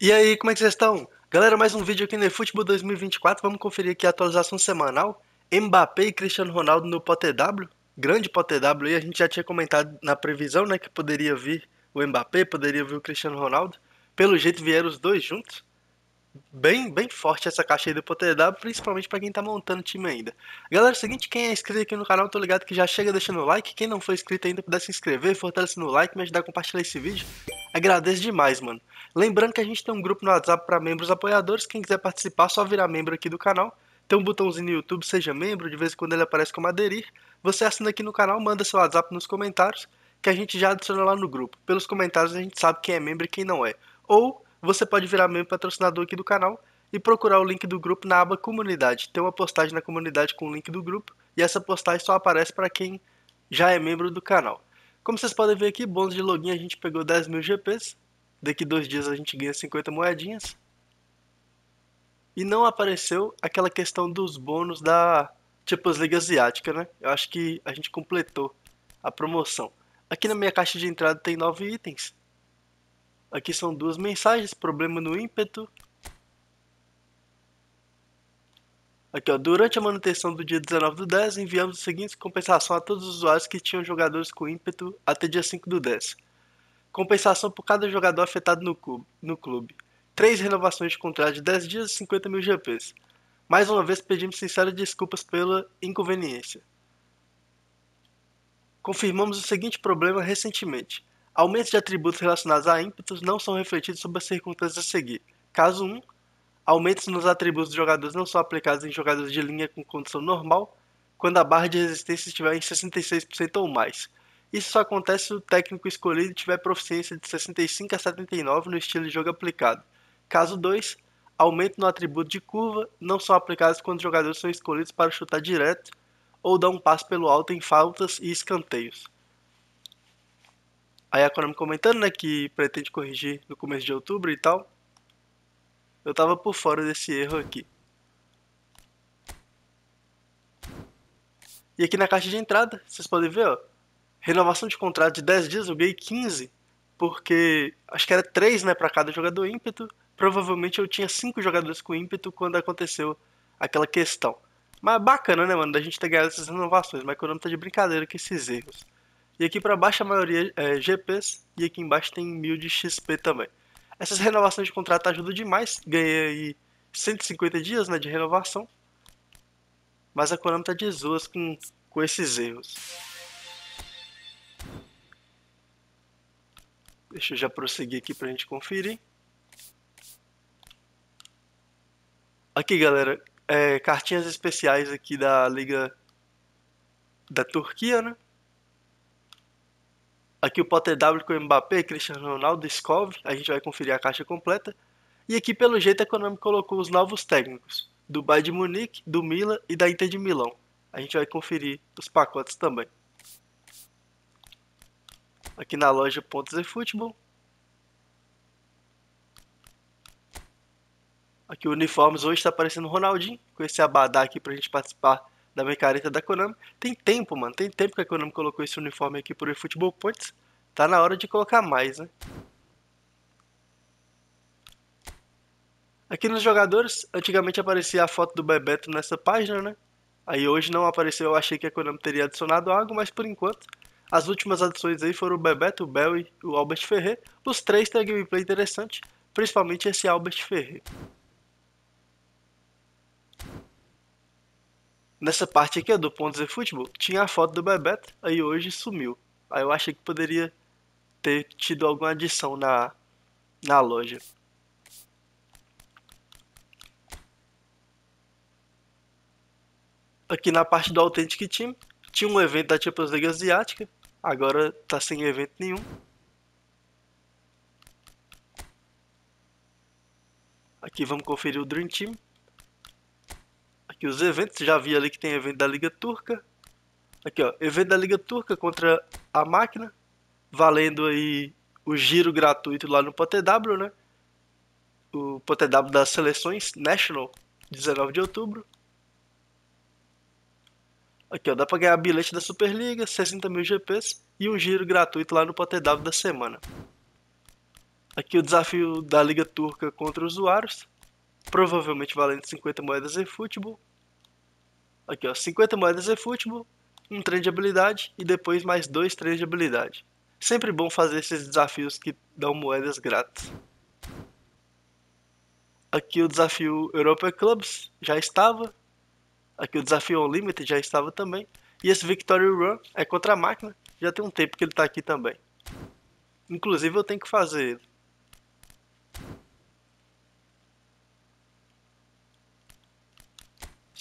E aí, como é que vocês estão? Galera, mais um vídeo aqui no eFootball 2024. Vamos conferir aqui a atualização semanal. Mbappé e Cristiano Ronaldo no W. Grande W. E a gente já tinha comentado na previsão, né, que poderia vir o Mbappé, poderia vir o Cristiano Ronaldo. Pelo jeito vieram os dois juntos bem, bem forte essa caixa aí do Poder principalmente para quem tá montando time ainda. Galera, é o seguinte, quem é inscrito aqui no canal, tô ligado que já chega deixando o like. Quem não for inscrito ainda, puder se inscrever, fortalece no like, me ajudar a compartilhar esse vídeo. Agradeço demais, mano. Lembrando que a gente tem um grupo no WhatsApp para membros apoiadores. Quem quiser participar, só virar membro aqui do canal. Tem um botãozinho no YouTube, seja membro, de vez em quando ele aparece como aderir. Você assina aqui no canal, manda seu WhatsApp nos comentários, que a gente já adiciona lá no grupo. Pelos comentários a gente sabe quem é membro e quem não é. Ou você pode virar membro patrocinador aqui do canal e procurar o link do grupo na aba comunidade. Tem uma postagem na comunidade com o link do grupo e essa postagem só aparece para quem já é membro do canal. Como vocês podem ver aqui, bônus de login a gente pegou 10 mil GPs. Daqui dois dias a gente ganha 50 moedinhas. E não apareceu aquela questão dos bônus da Champions tipo, League Asiática, né? Eu acho que a gente completou a promoção. Aqui na minha caixa de entrada tem 9 itens. Aqui são duas mensagens, problema no ímpeto. Aqui, ó, durante a manutenção do dia 19 do 10, enviamos a seguinte compensação a todos os usuários que tinham jogadores com ímpeto até dia 5 do 10. Compensação por cada jogador afetado no clube. No clube. 3 renovações de contrato de 10 dias e 50 mil GPs. Mais uma vez pedimos sinceras desculpas pela inconveniência. Confirmamos o seguinte problema recentemente. Aumentos de atributos relacionados a ímpetos não são refletidos sob as circunstâncias a seguir. Caso 1, aumentos nos atributos dos jogadores não são aplicados em jogadores de linha com condição normal quando a barra de resistência estiver em 66% ou mais. Isso só acontece se o técnico escolhido tiver proficiência de 65 a 79 no estilo de jogo aplicado. Caso 2, aumento no atributo de curva não são aplicados quando os jogadores são escolhidos para chutar direto ou dar um passo pelo alto em faltas e escanteios. Aí a Konami comentando, né, que pretende corrigir no começo de outubro e tal. Eu tava por fora desse erro aqui. E aqui na caixa de entrada, vocês podem ver, ó. Renovação de contrato de 10 dias, eu ganhei 15. Porque acho que era 3, né, pra cada jogador ímpeto. Provavelmente eu tinha 5 jogadores com ímpeto quando aconteceu aquela questão. Mas bacana, né, mano, da gente ter ganhado essas renovações. Mas o Konami tá de brincadeira com esses erros. E aqui para baixo a maioria é GPs e aqui embaixo tem 1000 de XP também. Essas renovações de contrato ajudam demais. Ganhei aí 150 dias né, de renovação. Mas a Konami tá de zoas com, com esses erros. Deixa eu já prosseguir aqui pra gente conferir. Aqui galera, é, cartinhas especiais aqui da Liga da Turquia, né? Aqui o Potter W com Mbappé, Cristiano Ronaldo, Skov, a gente vai conferir a caixa completa. E aqui, pelo jeito, a Konami colocou os novos técnicos, do Bayern de Munique, do Milan e da Inter de Milão. A gente vai conferir os pacotes também. Aqui na loja Pontos e Futebol. Aqui o uniformes hoje está aparecendo o Ronaldinho, com esse abadá aqui para a gente participar da micareta da Konami. Tem tempo, mano. Tem tempo que a Konami colocou esse uniforme aqui pro eFootball Points. Tá na hora de colocar mais, né? Aqui nos jogadores, antigamente aparecia a foto do Bebeto nessa página, né? Aí hoje não apareceu, eu achei que a Konami teria adicionado algo, mas por enquanto... As últimas adições aí foram o Bebeto, o Bel e o Albert Ferrer. Os três têm gameplay interessante, principalmente esse Albert Ferrer. Nessa parte aqui, do Pontos e Futebol, tinha a foto do Bebeto, aí hoje sumiu. Aí eu achei que poderia ter tido alguma adição na, na loja. Aqui na parte do Authentic Team, tinha um evento da Champions League Asiática, agora tá sem evento nenhum. Aqui vamos conferir o Dream Team. Aqui os eventos, já vi ali que tem evento da Liga Turca. Aqui ó, evento da Liga Turca contra a máquina, valendo aí o giro gratuito lá no PTW, né? O PTW das seleções, National, 19 de outubro. Aqui ó, dá pra ganhar bilhete da Superliga, 60 mil GPs e um giro gratuito lá no PTW da semana. Aqui o desafio da Liga Turca contra os usuários, provavelmente valendo 50 moedas em futebol. Aqui, ó, 50 moedas de é futebol, um trem de habilidade e depois mais dois trens de habilidade. Sempre bom fazer esses desafios que dão moedas grátis. Aqui o desafio Europa Clubs já estava. Aqui o desafio Unlimited já estava também. E esse Victory Run é contra a máquina. Já tem um tempo que ele está aqui também. Inclusive eu tenho que fazer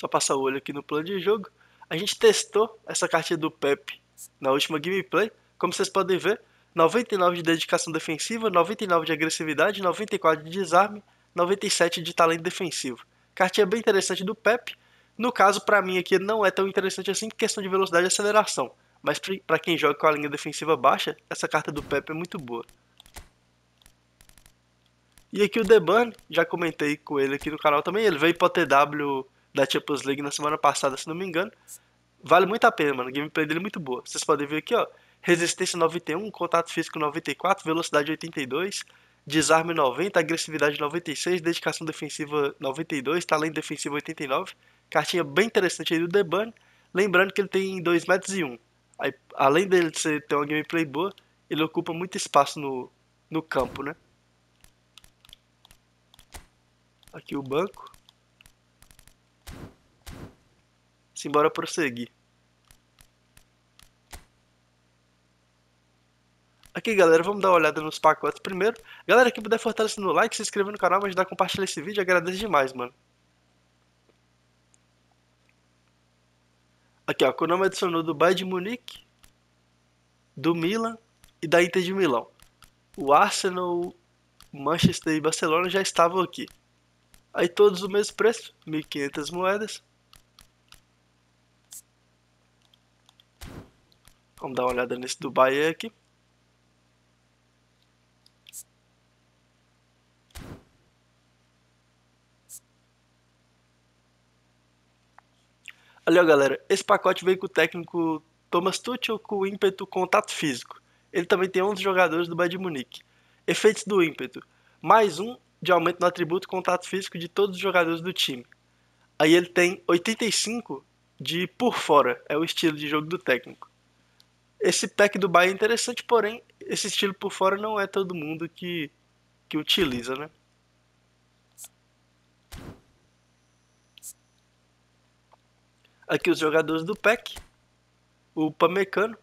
só passar o olho aqui no plano de jogo, a gente testou essa cartinha do Pepe na última gameplay. Como vocês podem ver, 99 de dedicação defensiva, 99 de agressividade, 94 de desarme, 97 de talento defensivo. Cartinha bem interessante do Pepe. No caso, para mim aqui não é tão interessante assim por é questão de velocidade e aceleração. Mas para quem joga com a linha defensiva baixa, essa carta do Pepe é muito boa. E aqui o Deban já comentei com ele aqui no canal também, ele veio para o TW da Champions League na semana passada, se não me engano. Vale muito a pena, mano. gameplay dele é muito boa. Vocês podem ver aqui, ó. Resistência 91, contato físico 94, velocidade 82, desarme 90, agressividade 96, dedicação defensiva 92, talento defensivo 89. Cartinha bem interessante aí do Deban. Lembrando que ele tem 2 metros e 1. Aí, além dele ter uma gameplay boa, ele ocupa muito espaço no, no campo, né? Aqui o banco. Simbora prosseguir. Aqui, galera, vamos dar uma olhada nos pacotes primeiro. Galera, que puder fortalecer no like, se inscrever no canal, ajudar a compartilhar esse vídeo, agradeço demais, mano. Aqui, ó, Konami adicionou do Bayern de Munique, do Milan e da Inter de Milão. O Arsenal, Manchester e Barcelona já estavam aqui. Aí todos o mesmo preço, 1.500 moedas. Vamos dar uma olhada nesse do Bahia aqui. Ali, ó, galera, esse pacote veio com o técnico Thomas Tuchel com o ímpeto contato físico. Ele também tem 11 jogadores do Bad Munique. Efeitos do ímpeto. Mais um de aumento no atributo contato físico de todos os jogadores do time. Aí ele tem 85 de por fora, é o estilo de jogo do técnico. Esse pack do Bayern é interessante, porém, esse estilo por fora não é todo mundo que, que utiliza, né? Aqui os jogadores do pack. O Pamecano,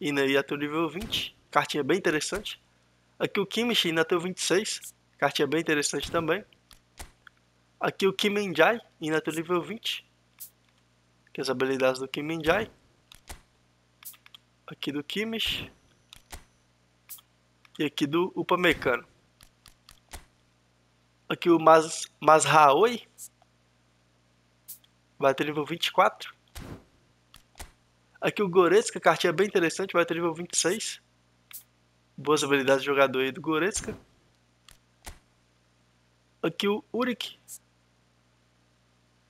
indo aí até o nível 20. Cartinha bem interessante. Aqui o Kimish, indo até o 26. Cartinha bem interessante também. Aqui o Kimenjai, indo até o nível 20. Aqui as habilidades do Kimenjai aqui do Kimes e aqui do Upamecano. Aqui o Mas, Masraoi vai ter nível 24. Aqui o Goretzka, cartinha bem interessante, vai ter nível 26. Boas habilidades de jogador aí do Goretzka. Aqui o Uric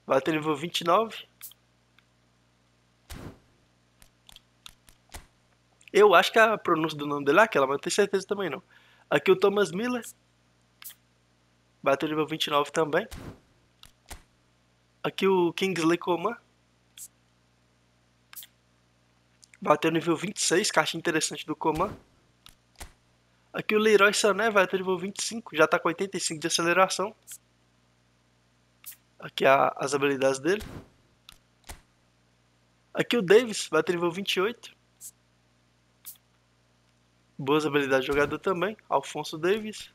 vai ter nível 29. Eu acho que a pronúncia do nome dele é aquela, mas não tenho certeza também não. Aqui o Thomas Miller. Bateu nível 29 também. Aqui o Kingsley Coman. Bateu nível 26, caixa interessante do Coman. Aqui o Leroy Sané vai ter nível 25, já está com 85 de aceleração. Aqui a, as habilidades dele. Aqui o Davis vai ter nível 28. Boas habilidades de jogador também. Alfonso Davis.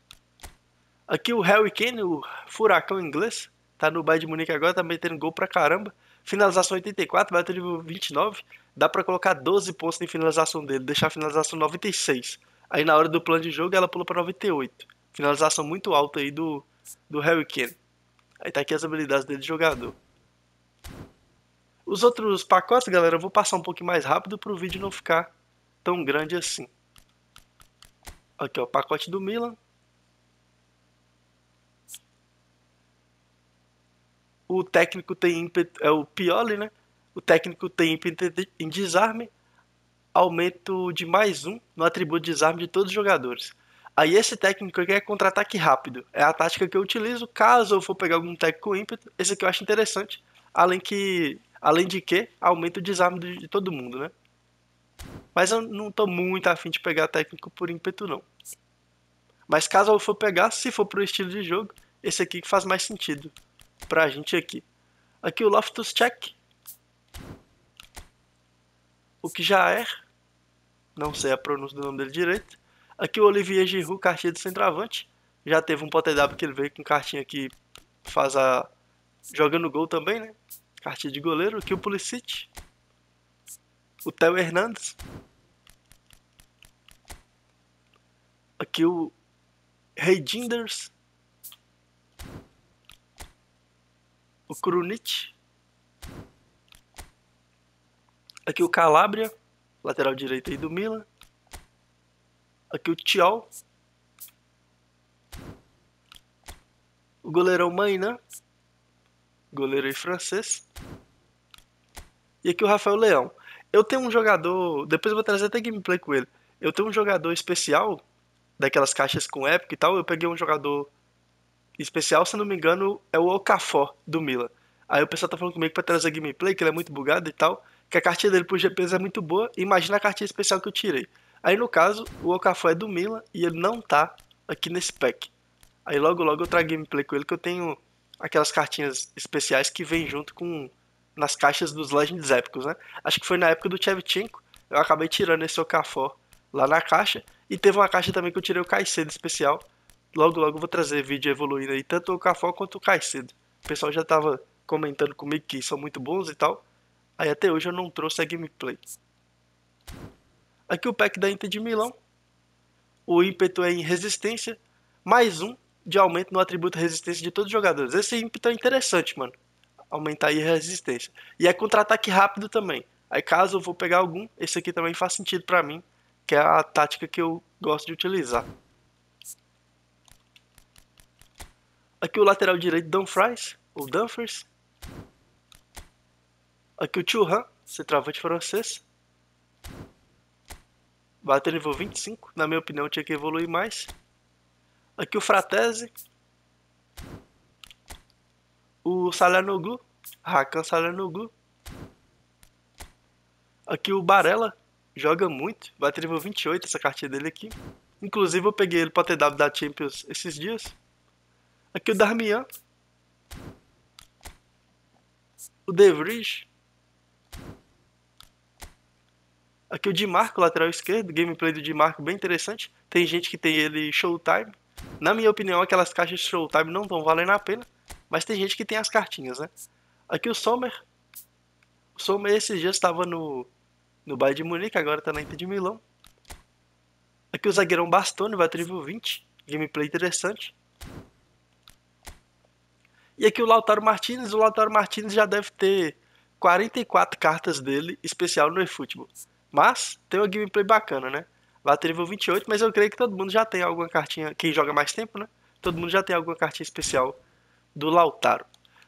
Aqui o Harry Kane, o furacão inglês. Tá no Bayern de Munique agora, tá metendo gol pra caramba. Finalização 84, bateu nível 29. Dá pra colocar 12 pontos em finalização dele. Deixar a finalização 96. Aí na hora do plano de jogo ela pula pra 98. Finalização muito alta aí do, do Harry Kane. Aí tá aqui as habilidades dele de jogador. Os outros pacotes, galera, eu vou passar um pouquinho mais rápido para o vídeo não ficar tão grande assim. Aqui, ó, pacote do Milan. O técnico tem ímpeto, é o Pioli, né? O técnico tem ímpeto em desarme, aumento de mais um no atributo de desarme de todos os jogadores. Aí esse técnico aqui é contra-ataque rápido. É a tática que eu utilizo caso eu for pegar algum técnico com ímpeto. Esse aqui eu acho interessante, além que, além de que aumenta o desarme de todo mundo, né? Mas eu não tô muito afim de pegar técnico por ímpeto, não. Mas caso eu for pegar, se for pro estilo de jogo, esse aqui que faz mais sentido pra gente aqui. Aqui o Loftus Check. O que já é. Não sei a pronúncia do nome dele direito. Aqui o Olivier Giroud, cartinha do centroavante. Já teve um potew que ele veio com cartinha que faz a... Jogando gol também, né? Cartinha de goleiro. Aqui o Pulisic. O Theo Hernandes. Aqui o Reidinders. O Krunit. Aqui o Calabria, lateral direito aí do Milan. Aqui o Tiol. O goleirão Mainan, goleiro aí francês. E aqui o Rafael Leão. Eu tenho um jogador. Depois eu vou trazer até gameplay com ele. Eu tenho um jogador especial, daquelas caixas com época e tal. Eu peguei um jogador especial, se não me engano, é o Okafor do Milan. Aí o pessoal tá falando comigo pra trazer gameplay, que ele é muito bugado e tal. Que a cartinha dele pro GPS é muito boa. Imagina a cartinha especial que eu tirei. Aí no caso, o Okafor é do Milan e ele não tá aqui nesse pack. Aí logo logo eu trago gameplay com ele que eu tenho aquelas cartinhas especiais que vem junto com nas caixas dos Legends épicos, né? Acho que foi na época do Chevchenko, eu acabei tirando esse Okafor lá na caixa. E teve uma caixa também que eu tirei o Caicedo especial. Logo, logo vou trazer vídeo evoluindo aí, tanto o Okafor quanto o Caicedo. O pessoal já tava comentando comigo que são muito bons e tal. Aí até hoje eu não trouxe a gameplay. Aqui o pack da Inter de Milão. O ímpeto é em resistência. Mais um de aumento no atributo resistência de todos os jogadores. Esse ímpeto é interessante, mano aumentar aí a resistência. E é contra-ataque rápido também. Aí caso eu vou pegar algum, esse aqui também faz sentido para mim, que é a tática que eu gosto de utilizar. Aqui o lateral direito Dumfries, ou Dumfries. Aqui o Churran, centroavante francês. Bateu nível 25, na minha opinião tinha que evoluir mais. Aqui o Fratese, o Salanugu, Rakan Salanugu. Aqui o Barella joga muito, vai ter nível 28 essa cartinha dele aqui. Inclusive eu peguei ele pra TW da Champions esses dias. Aqui o Darmian. O De Vries. Aqui o Di Marco, lateral esquerdo. Gameplay do Di Marco bem interessante. Tem gente que tem ele Showtime. Na minha opinião, aquelas caixas Showtime não estão valendo a pena. Mas tem gente que tem as cartinhas, né? Aqui o Sommer. O Sommer esses dias estava no, no Bayern de Munique, agora tá na Inter de Milão. Aqui o zagueirão Bastone vai até nível 20. Gameplay interessante. E aqui o Lautaro Martinez. O Lautaro Martinez já deve ter 44 cartas dele, especial no eFootball. Mas tem uma gameplay bacana, né? Vai tem nível 28, mas eu creio que todo mundo já tem alguma cartinha. Quem joga mais tempo, né? Todo mundo já tem alguma cartinha especial do Lautaro.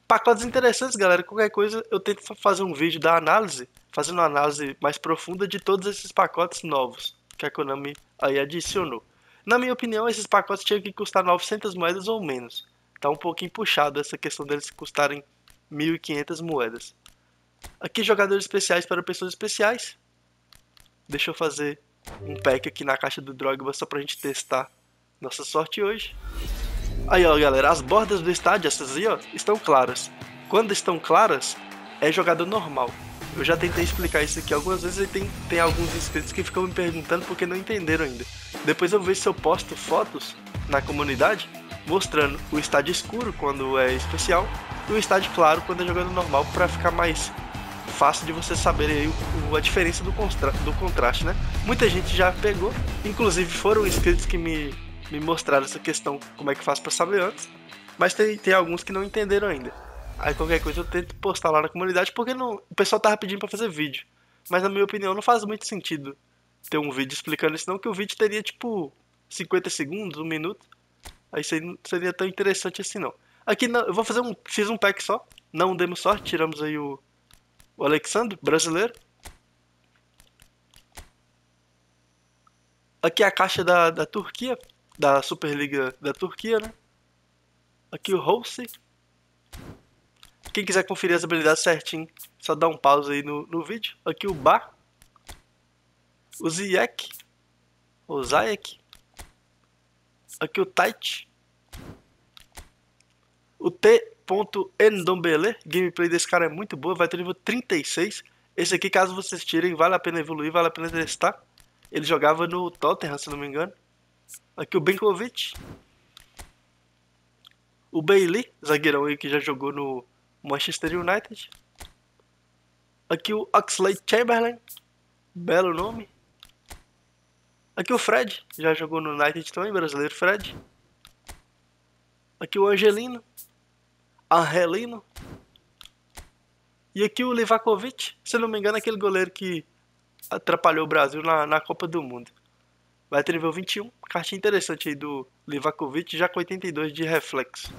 Pacotes interessantes, galera. Qualquer coisa eu tento fazer um vídeo da análise, fazendo uma análise mais profunda de todos esses pacotes novos que a Konami aí adicionou. Na minha opinião, esses pacotes tinham que custar 900 moedas ou menos. Tá um pouquinho puxado essa questão deles custarem 1.500 moedas. Aqui jogadores especiais para pessoas especiais. Deixa eu fazer um pack aqui na caixa do Drogba só pra gente testar nossa sorte hoje. Aí, ó, galera, as bordas do estádio, essas aí, ó, estão claras. Quando estão claras, é jogada normal. Eu já tentei explicar isso aqui algumas vezes e tem, tem alguns inscritos que ficam me perguntando porque não entenderam ainda. Depois eu vejo se eu posto fotos na comunidade mostrando o estádio escuro quando é especial e o estádio claro quando é jogando normal para ficar mais fácil de você saber aí o, a diferença do, do contraste, né? Muita gente já pegou, inclusive foram inscritos que me me mostraram essa questão, como é que faz para saber antes. Mas tem, tem alguns que não entenderam ainda. Aí qualquer coisa eu tento postar lá na comunidade, porque não, o pessoal tava pedindo para fazer vídeo. Mas na minha opinião não faz muito sentido ter um vídeo explicando isso, não, que o vídeo teria tipo 50 segundos, um minuto. Aí seria, seria tão interessante assim não. Aqui não, eu vou fazer um. Fiz um pack só. Não demos sorte, tiramos aí o. O Alexandre, brasileiro. Aqui é a caixa da, da Turquia da Superliga da Turquia, né? Aqui o Holse. Quem quiser conferir as habilidades certinho, só dá um pause aí no, no vídeo. Aqui o Bar. O Ziek. O Zayek. Aqui o Tait. O T.Endombele. Gameplay desse cara é muito boa, vai ter nível 36. Esse aqui, caso vocês tirem, vale a pena evoluir, vale a pena testar. Ele jogava no Tottenham, se não me engano. Aqui o Benkovic. O Bailey, zagueirão aí que já jogou no Manchester United. Aqui o Oxley Chamberlain, belo nome. Aqui o Fred, já jogou no United também, brasileiro Fred. Aqui o Angelino, Angelino. E aqui o Livakovic, se não me engano, aquele goleiro que atrapalhou o Brasil na, na Copa do Mundo. Vai ter nível 21. Cartinha interessante aí do Livakovic, já com 82 de reflexo.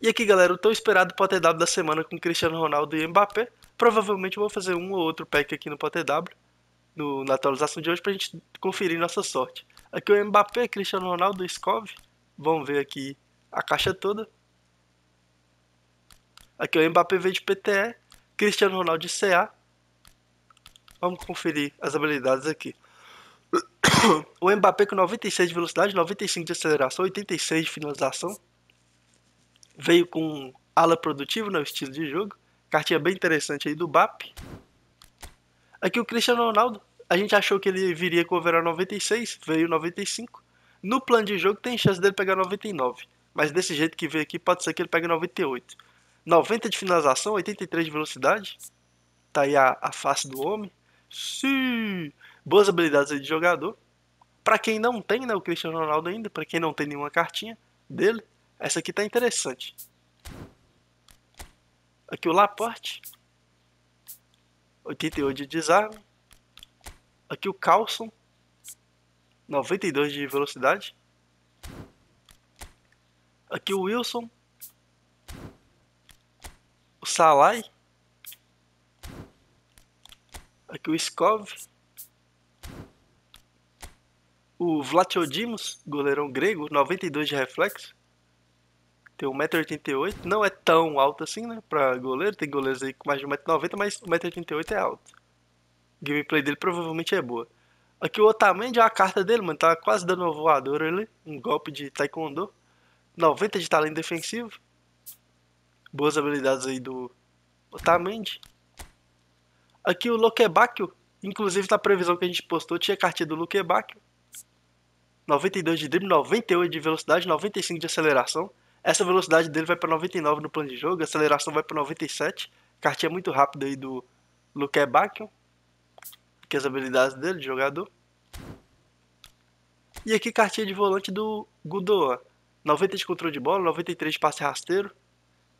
E aqui, galera, o tão esperado PoteW da semana com Cristiano Ronaldo e Mbappé. Provavelmente vou fazer um ou outro pack aqui no PoteW, no, na atualização de hoje, pra gente conferir nossa sorte. Aqui é o Mbappé, Cristiano Ronaldo e Scov. Vamos ver aqui a caixa toda. Aqui é o Mbappé veio de PTE, Cristiano Ronaldo de CA, Vamos conferir as habilidades aqui. O Mbappé com 96 de velocidade, 95 de aceleração, 86 de finalização. Veio com ala produtiva no né, estilo de jogo. Cartinha bem interessante aí do BAP. Aqui o Cristiano Ronaldo. A gente achou que ele viria com o overall 96, veio 95. No plano de jogo tem chance dele pegar 99. Mas desse jeito que veio aqui, pode ser que ele pegue 98. 90 de finalização, 83 de velocidade. Tá aí a, a face do homem. Sim! Boas habilidades de jogador. Para quem não tem, né, o Cristiano Ronaldo ainda, para quem não tem nenhuma cartinha dele, essa aqui tá interessante. Aqui o Laporte. 88 de desarme. Aqui o Carlson. 92 de velocidade. Aqui o Wilson. O Salai. Aqui o Skov. O Vlachodimos, goleirão grego, 92 de reflexo. Tem 1,88m. Não é tão alto assim, né? Pra goleiro. Tem goleiros aí com mais de 1,90m, mas 1,88m é alto. gameplay dele provavelmente é boa. Aqui o Otamendi, é a carta dele, mano. Tá quase dando uma voadora ali. Um golpe de taekwondo. 90 de talento defensivo. Boas habilidades aí do Otamendi. Aqui o Loquebacchio, inclusive na previsão que a gente postou, tinha cartinha do Loquebacchio. 92 de drible, 98 de velocidade, 95 de aceleração. Essa velocidade dele vai para 99 no plano de jogo, a aceleração vai para 97. Cartinha muito rápida aí do Loquebacchio. Que as habilidades dele de jogador. E aqui cartinha de volante do Gudoa. 90 de controle de bola, 93 de passe rasteiro,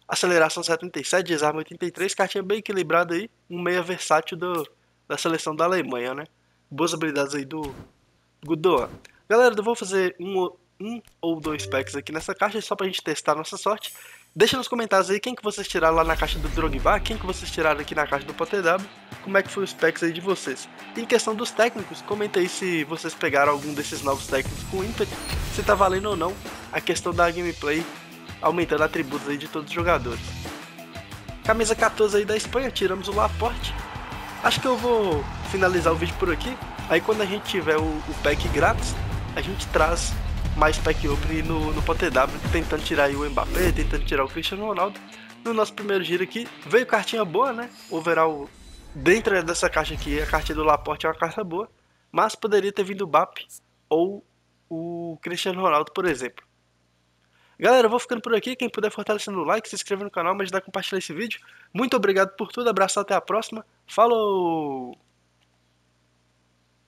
aceleração 77, desarme 83, cartinha bem equilibrada aí, um meia versátil do, da seleção da Alemanha, né? Boas habilidades aí do Gudoa. Galera, eu vou fazer um, um ou dois packs aqui nessa caixa só pra gente testar a nossa sorte. Deixa nos comentários aí quem que vocês tiraram lá na caixa do Drogba, quem que vocês tiraram aqui na caixa do PoTW, como é que foi os packs aí de vocês. E em questão dos técnicos, comenta aí se vocês pegaram algum desses novos técnicos com ímpeto, se tá valendo ou não a questão da gameplay aumentando atributos aí de todos os jogadores. Camisa 14 aí da Espanha, tiramos o Laporte. Acho que eu vou finalizar o vídeo por aqui. Aí quando a gente tiver o, o pack grátis, a gente traz mais pack open no, no PTW, tentando tirar o Mbappé, tentando tirar o Cristiano Ronaldo. No nosso primeiro giro aqui, veio cartinha boa, né? Overall, dentro dessa caixa aqui, a cartinha do Laporte é uma carta boa. Mas poderia ter vindo o BAP ou o Cristiano Ronaldo, por exemplo. Galera, eu vou ficando por aqui. Quem puder fortalecendo o like, se inscreva no canal, me ajudar a compartilhar esse vídeo. Muito obrigado por tudo, abraço, até a próxima. Falou!